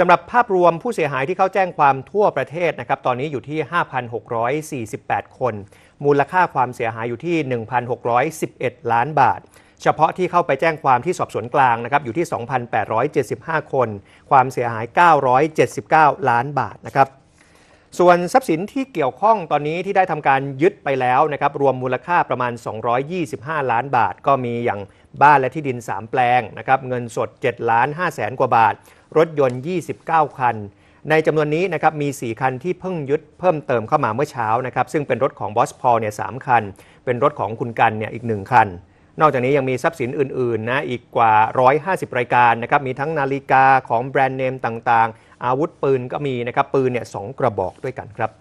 สำหรับภาพรวมผู้เสียหายที่เข้าแจ้งความทั่วประเทศนะครับตอนนี้อยู่ที่ 5,648 คน มูลค่าความเสียหายอยู่ที่ 1,611 ล้านบาท เฉพาะที่เข้าไปแจ้งความที่สอบสวนกลางนะครับอยู่ที่ 2,875 คน ความเสียหาย 979 ล้านบาทนะครับส่วนทรัพย์สินที่เกี่ยวข้องตอนนี้ที่ได้ทำการยึดไปแล้วนะครับรวมมูลค่าประมาณ 225 ล้านบาทก็มีอย่างบ้านและที่ดิน 3 แปลงนะครับเงินสด7ล้าน5แสนกว่าบาท รถยนต์ 29 คัน ในจำนวนนี้นะครับมี 4 คันที่เพิ่งยึดเพิ่มเติมเข้ามาเมื่อเช้านะครับซึ่งเป็นรถของบอสพอเนี่ยสคัน เป็นรถของคุณกันเนี่ยอีก 1 คัน นอกจากนี้ยังมีทรัพย์สินอื่นๆนะอีกกว่า 150 รายการนะครับมีทั้งนาฬิกาของแบรนด์เนมต่าง ๆ อาวุธปืนก็มีนะครับปืนเนี่ยสกระบอกด้วยกันครับ